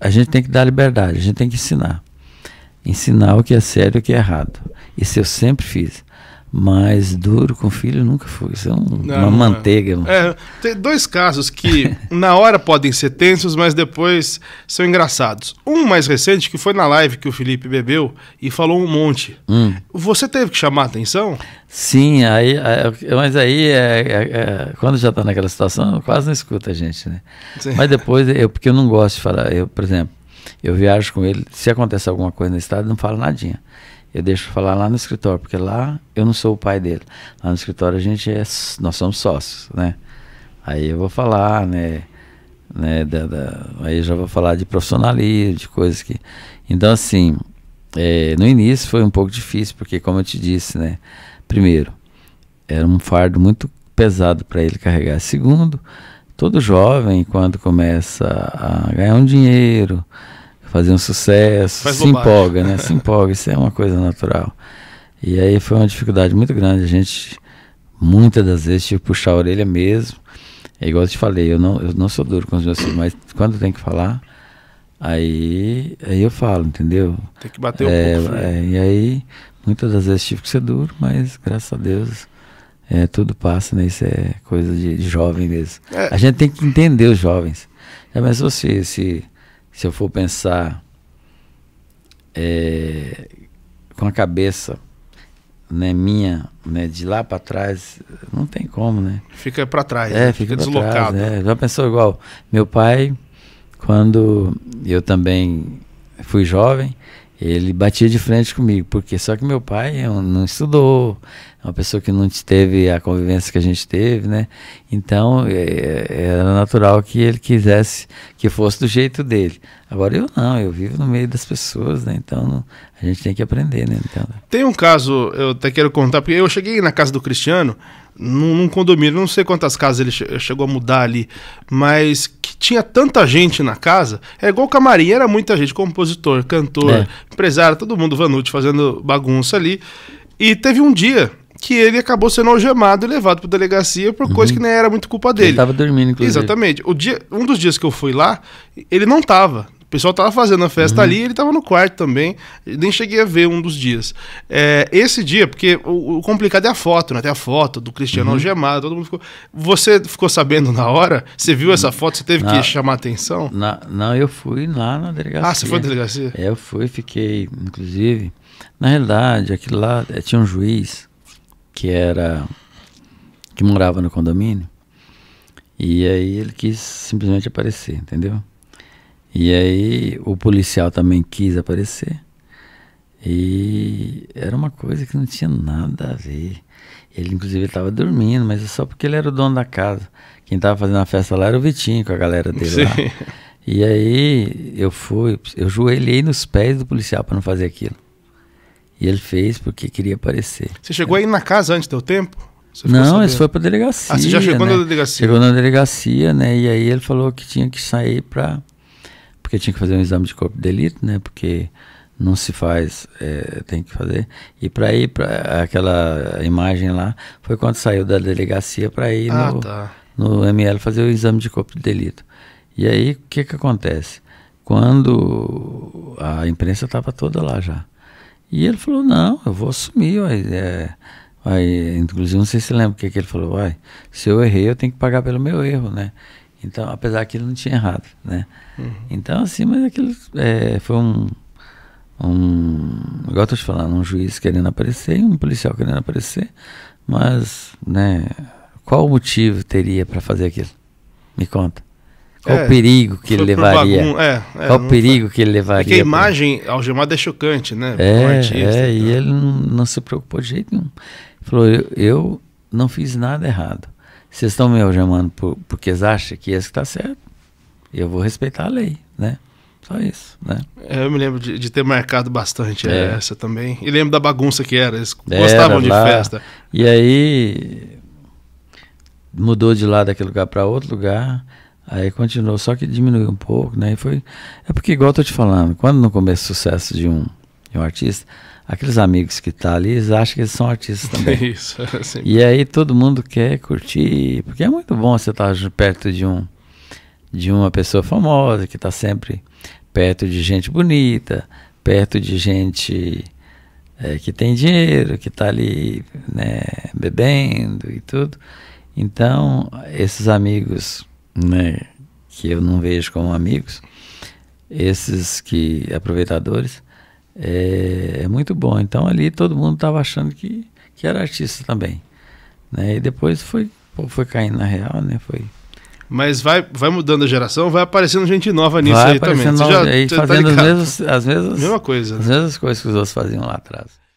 a gente tem que dar liberdade, a gente tem que ensinar. Ensinar o que é sério e o que é errado. Isso eu sempre fiz. Mas duro com filho nunca foi. Isso é um, não, uma não, é. manteiga. É, tem dois casos que na hora podem ser tensos, mas depois são engraçados. Um mais recente, que foi na live que o Felipe bebeu e falou um monte. Hum. Você teve que chamar a atenção? Sim, aí, aí é, mas aí é, é, é quando já está naquela situação, quase não escuta a gente, né? Sim. Mas depois, eu, porque eu não gosto de falar. Eu, por exemplo, eu viajo com ele, se acontece alguma coisa no estado, não falo nadinha eu deixo falar lá no escritório, porque lá eu não sou o pai dele. Lá no escritório a gente é, nós somos sócios, né? Aí eu vou falar, né? né da, da, aí eu já vou falar de profissionalismo, de coisas que. Então, assim, é, no início foi um pouco difícil, porque, como eu te disse, né? Primeiro, era um fardo muito pesado para ele carregar. Segundo, todo jovem, quando começa a ganhar um dinheiro, fazer um sucesso, Faz se bobagem. empolga, né? se empolga, isso é uma coisa natural. E aí foi uma dificuldade muito grande, a gente muitas das vezes tive que puxar a orelha mesmo. É igual eu te falei, eu não, eu não sou duro com os meus filhos, mas quando tem que falar, aí, aí eu falo, entendeu? Tem que bater é, um pouco. É, e aí, muitas das vezes tive que ser duro, mas graças a Deus é, tudo passa, né? Isso é coisa de, de jovem mesmo. É. A gente tem que entender os jovens. É, mas você se, se se eu for pensar é, com a cabeça né, minha, né, de lá para trás, não tem como, né? Fica para trás, é, né? fica, fica deslocado. Trás, é. Já pensou igual, meu pai, quando eu também fui jovem, ele batia de frente comigo, porque só que meu pai não estudou, é uma pessoa que não teve a convivência que a gente teve, né? Então é, é, era natural que ele quisesse que fosse do jeito dele. Agora eu não, eu vivo no meio das pessoas, né? Então não, a gente tem que aprender, né? Então, tem um caso, eu até quero contar, porque eu cheguei na casa do Cristiano, num, num condomínio, não sei quantas casas ele che chegou a mudar ali, mas tinha tanta gente na casa, é igual camarim, era muita gente, compositor, cantor, é. empresário, todo mundo Vanucci fazendo bagunça ali. E teve um dia que ele acabou sendo algemado e levado para delegacia por uhum. coisa que nem era muito culpa dele. Ele tava dormindo, inclusive. Exatamente. O dia, um dos dias que eu fui lá, ele não tava. O pessoal tava fazendo a festa uhum. ali, ele tava no quarto também. Nem cheguei a ver um dos dias. É, esse dia, porque o, o, complicado é a foto, né? Tem a foto do Cristiano uhum. algemado, todo mundo ficou. Você ficou sabendo na hora? Você viu essa foto? Você teve na, que chamar atenção? Na, não, eu fui lá na delegacia. Ah, você foi na delegacia? É, eu fui, fiquei, inclusive. Na realidade, aquilo lá eh, tinha um juiz que era. que morava no condomínio. E aí ele quis simplesmente aparecer, entendeu? E aí o policial também quis aparecer. E era uma coisa que não tinha nada a ver. Ele, inclusive, estava dormindo, mas é só porque ele era o dono da casa. Quem estava fazendo a festa lá era o Vitinho, com a galera dele Sim. lá. E aí eu fui, eu joelhei nos pés do policial para não fazer aquilo. E ele fez porque queria aparecer. Você chegou aí na casa antes do tempo? não, ele foi para delegacia. Ah, você já chegou né? na delegacia? Chegou na delegacia, né? E aí ele falou que tinha que sair para porque tinha que fazer um exame de corpo de delito, né? Porque não se faz, é, tem que fazer. E para ir para aquela imagem lá, foi quando saiu da delegacia para ir ah, no, tá. no ML fazer o exame de corpo de delito. E aí, o que que acontece? Quando a imprensa estava toda lá já. E ele falou, não, eu vou assumir. Uai, é, uai. Inclusive, não sei se lembra o que, que ele falou. Uai, se eu errei, eu tenho que pagar pelo meu erro, né? Então, apesar que ele não tinha errado, né? Uhum. Então, assim, mas aquilo é, foi um, um... Igual eu tô te falando, um juiz querendo aparecer e um policial querendo aparecer, mas, né, qual o motivo teria para fazer aquilo? Me conta. Qual é, o perigo que ele levaria? É, é, Qual o perigo foi... que ele levaria? Porque a imagem pra... algemada é chocante, né? É, é artista, é então. e ele não, não, se preocupou de jeito nenhum. Ele falou, eu, eu não fiz nada errado. Vocês estão me algemando por, porque acham que esse está certo. Eu vou respeitar a lei, né? Só isso, né? É, eu me lembro de, de ter marcado bastante é, é. essa também. E lembro da bagunça que era, eles era gostavam de lá. festa. E aí mudou de lá daquele lugar para outro lugar, aí continuou, só que diminuiu um pouco, né? E foi é porque igual eu tô te falando, quando não começa o sucesso de um de é um artista, aqueles amigos que estão tá ali, eles acham que eles são artistas também. isso, assim. E aí todo mundo quer curtir, porque é muito bom você estar tá perto de um de uma pessoa famosa que está sempre perto de gente bonita, perto de gente é, que tem dinheiro, que está ali né, bebendo e tudo. Então, esses amigos né, que eu não vejo como amigos, esses que aproveitadores, é, é muito bom. Então ali todo mundo estava achando que, que era artista também. Né? E depois foi, foi caindo na real, né? Foi, mas vai, vai mudando a geração, vai aparecendo gente nova nisso vai aí também. Nova, você já, aí, tá fazendo tá as mesmas, as mesmas, mesma coisa, né? as mesmas coisas que os outros faziam lá atrás.